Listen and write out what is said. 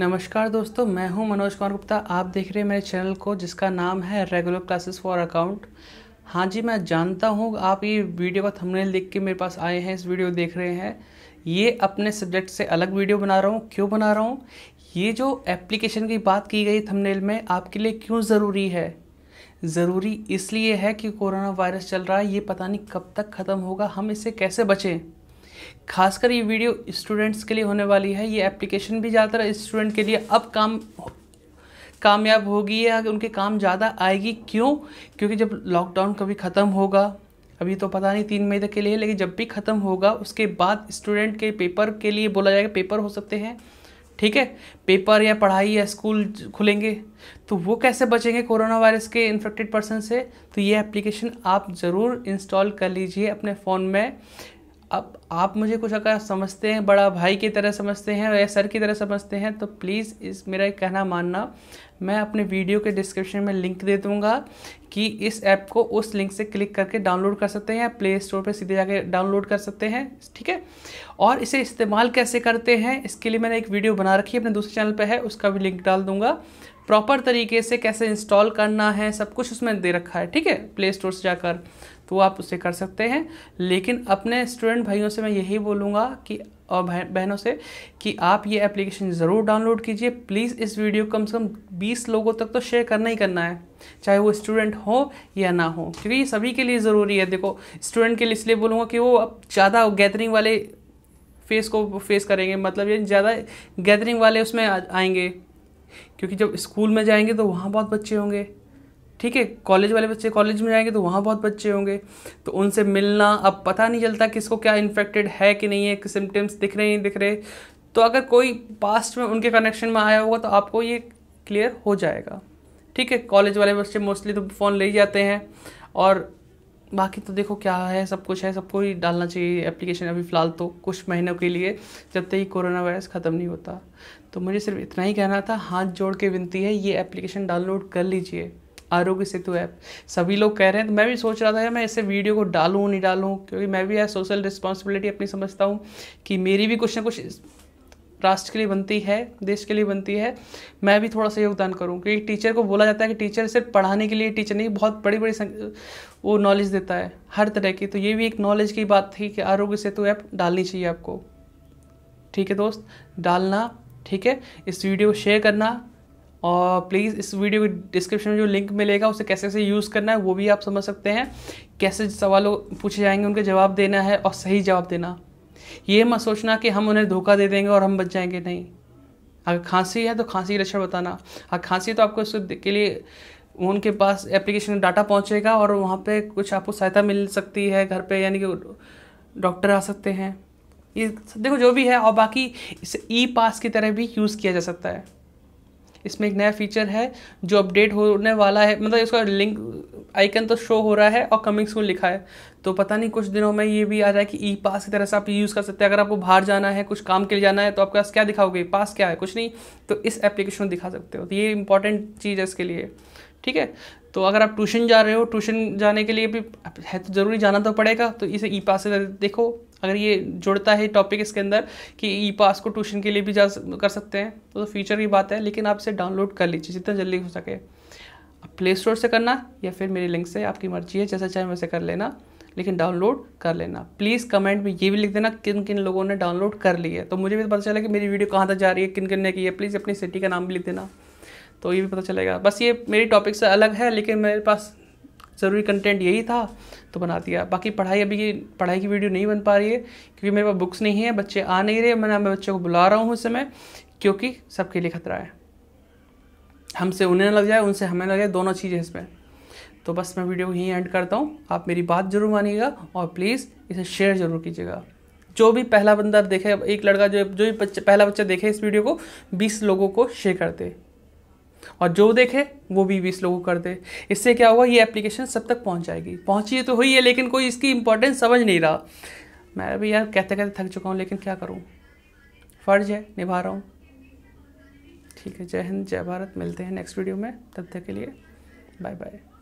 नमस्कार दोस्तों मैं हूं मनोज कुमार गुप्ता आप देख रहे हैं मेरे चैनल को जिसका नाम है रेगुलर क्लासेस फॉर अकाउंट हाँ जी मैं जानता हूं आप ये वीडियो का थंबनेल देख के मेरे पास आए हैं इस वीडियो देख रहे हैं ये अपने सब्जेक्ट से अलग वीडियो बना रहा हूँ क्यों बना रहा हूँ ये जो एप्लीकेशन की बात की गई थमनेल में आपके लिए क्यों ज़रूरी है ज़रूरी इसलिए है कि कोरोना वायरस चल रहा है ये पता नहीं कब तक ख़त्म होगा हम इससे कैसे बचें खासकर ये वीडियो स्टूडेंट्स के लिए होने वाली है ये एप्लीकेशन भी ज़्यादातर स्टूडेंट के लिए अब काम कामयाब होगी या उनके काम ज़्यादा आएगी क्यों क्योंकि जब लॉकडाउन कभी ख़त्म होगा अभी तो पता नहीं तीन मई तक के लिए लेकिन जब भी ख़त्म होगा उसके बाद स्टूडेंट के पेपर के लिए बोला जाएगा पेपर हो सकते हैं ठीक है पेपर या पढ़ाई या स्कूल खुलेंगे तो वो कैसे बचेंगे कोरोना वायरस के इन्फेक्टेड पर्सन से तो ये एप्लीकेशन आप ज़रूर इंस्टॉल कर लीजिए अपने फ़ोन में अब आप मुझे कुछ अगर समझते हैं बड़ा भाई की तरह समझते हैं या सर की तरह समझते हैं तो प्लीज़ इस मेरा कहना मानना मैं अपने वीडियो के डिस्क्रिप्शन में लिंक दे दूंगा कि इस ऐप को उस लिंक से क्लिक करके डाउनलोड कर सकते हैं या प्ले स्टोर पर सीधे जाके डाउनलोड कर सकते हैं ठीक है और इसे इस्तेमाल कैसे करते हैं इसके लिए मैंने एक वीडियो बना रखी है अपने दूसरे चैनल पर है उसका भी लिंक डाल दूंगा प्रॉपर तरीके से कैसे इंस्टॉल करना है सब कुछ उसमें दे रखा है ठीक है प्ले स्टोर से जाकर तो आप उससे कर सकते हैं लेकिन अपने स्टूडेंट भाइयों से मैं यही बोलूँगा कि और बहनों से कि आप ये एप्लीकेशन ज़रूर डाउनलोड कीजिए प्लीज़ इस वीडियो कम से कम 20 लोगों तक तो शेयर करना ही करना है चाहे वो स्टूडेंट हो या ना हो क्योंकि ये सभी के लिए ज़रूरी है देखो स्टूडेंट के लिए इसलिए बोलूँगा कि वो अब ज़्यादा गैदरिंग वाले फेस को फेस करेंगे मतलब ये ज़्यादा गैदरिंग वाले उसमें आएंगे क्योंकि जब स्कूल में जाएंगे तो वहाँ बहुत बच्चे होंगे ठीक है कॉलेज वाले बच्चे कॉलेज में जाएंगे तो वहाँ बहुत बच्चे होंगे तो उनसे मिलना अब पता नहीं चलता किसको क्या इन्फेक्टेड है कि नहीं है कि सिम्टम्स दिख रहे नहीं दिख रहे तो अगर कोई पास्ट में उनके कनेक्शन में आया होगा तो आपको ये क्लियर हो जाएगा ठीक है कॉलेज वाले बच्चे मोस्टली तो फ़ोन ले जाते हैं और बाकी तो देखो क्या है सब कुछ है सबको ही डालना चाहिए एप्लीकेशन अभी फ़िलहाल तो कुछ महीनों के लिए जब तक ये कोरोना वायरस ख़त्म नहीं होता तो मुझे सिर्फ इतना ही कहना था हाथ जोड़ के विनती है ये एप्लीकेशन डाउनलोड कर लीजिए आरोग्य सेतु ऐप सभी लोग कह रहे हैं तो मैं भी सोच रहा था यार मैं इसे वीडियो को डालूँ नहीं डालूँ क्योंकि मैं भी यार सोशल रिस्पॉन्सिबिलिटी अपनी समझता हूँ कि मेरी भी कुछ ना कुछ राष्ट्र के लिए बनती है देश के लिए बनती है मैं भी थोड़ा सा योगदान करूँ क्योंकि टीचर को बोला जाता है कि टीचर सिर्फ पढ़ाने के लिए टीचर नहीं बहुत बड़ी बड़ी वो नॉलेज देता है हर तरह की तो ये भी एक नॉलेज की बात थी कि आरोग्य सेतु ऐप डालनी चाहिए आपको ठीक है दोस्त डालना ठीक है इस वीडियो को शेयर करना और प्लीज़ इस वीडियो के डिस्क्रिप्शन में जो लिंक मिलेगा उसे कैसे कैसे यूज़ करना है वो भी आप समझ सकते हैं कैसे सवालों पूछे जाएंगे उनके जवाब देना है और सही जवाब देना ये मत सोचना कि हम उन्हें धोखा दे देंगे और हम बच जाएंगे नहीं अगर खांसी है तो खांसी की लक्षण बताना अगर खांसी है तो आपको इसके लिए उनके पास एप्लीकेशन डाटा पहुँचेगा और वहाँ पर कुछ आपको सहायता मिल सकती है घर पर यानी कि डॉक्टर आ सकते हैं ये देखो जो भी है और बाकी इसे ई पास की तरह भी यूज़ किया जा सकता है इसमें एक नया फीचर है जो अपडेट होने वाला है मतलब इसका लिंक आइकन तो शो हो रहा है और कमिंग सून लिखा है तो पता नहीं कुछ दिनों में ये भी आ रहा है कि ई पास की तरह से आप यूज़ कर सकते हैं अगर आपको बाहर जाना है कुछ काम के लिए जाना है तो आपके पास क्या दिखाओगे पास क्या है कुछ नहीं तो इस एप्लीकेशन में दिखा सकते हो तो ये इंपॉर्टेंट चीज़ है इसके लिए ठीक है तो अगर आप ट्यूशन जा रहे हो ट्यूशन जाने के लिए भी है तो ज़रूरी जाना तो पड़ेगा तो इसे ई पास से देखो अगर ये जुड़ता है टॉपिक इसके अंदर कि ई पास को ट्यूशन के लिए भी जा कर सकते हैं तो, तो फीचर की बात है लेकिन आप इसे डाउनलोड कर लीजिए जितना जल्दी हो सके प्ले स्टोर से करना या फिर मेरे लिंक से आपकी मर्जी है जैसा चाहे वैसे कर लेना लेकिन डाउनलोड कर लेना प्लीज़ कमेंट में ये भी लिख देना किन किन लोगों ने डाउनलोड कर ली है तो मुझे भी पता चला कि मेरी वीडियो कहाँ तक जा रही है किन किन ने की है प्लीज़ अपनी सिटी का नाम भी लिख देना तो ये भी पता चलेगा बस ये मेरी टॉपिक से अलग है लेकिन मेरे पास ज़रूरी कंटेंट यही था तो बना दिया बाकी पढ़ाई अभी की पढ़ाई की वीडियो नहीं बन पा रही है क्योंकि मेरे पास बुक्स नहीं है बच्चे आ नहीं रहे मैं मैं बच्चों को बुला रहा हूँ उस समय क्योंकि सबके लिए खतरा है हमसे उन्हें लग जाए उनसे हमें लग जाए दोनों चीज़ें इसमें तो बस मैं वीडियो को यहीं एंड करता हूँ आप मेरी बात जरूर मानिएगा और प्लीज़ इसे शेयर जरूर कीजिएगा जो भी पहला बंदा देखे एक लड़का जो जो भी पहला बच्चा देखे इस वीडियो को बीस लोगों को शेयर कर दे और जो देखे वो भी बीस लोगों को कर दे इससे क्या हुआ ये एप्लीकेशन सब तक पहुंच जाएगी पहुंची तो हुई है लेकिन कोई इसकी इंपॉर्टेंस समझ नहीं रहा मैं भी यार कहते कहते थक चुका हूँ लेकिन क्या करूँ फ़र्ज है निभा रहा हूँ ठीक है जय हिंद जय भारत मिलते हैं नेक्स्ट वीडियो में तब तक के लिए बाय बाय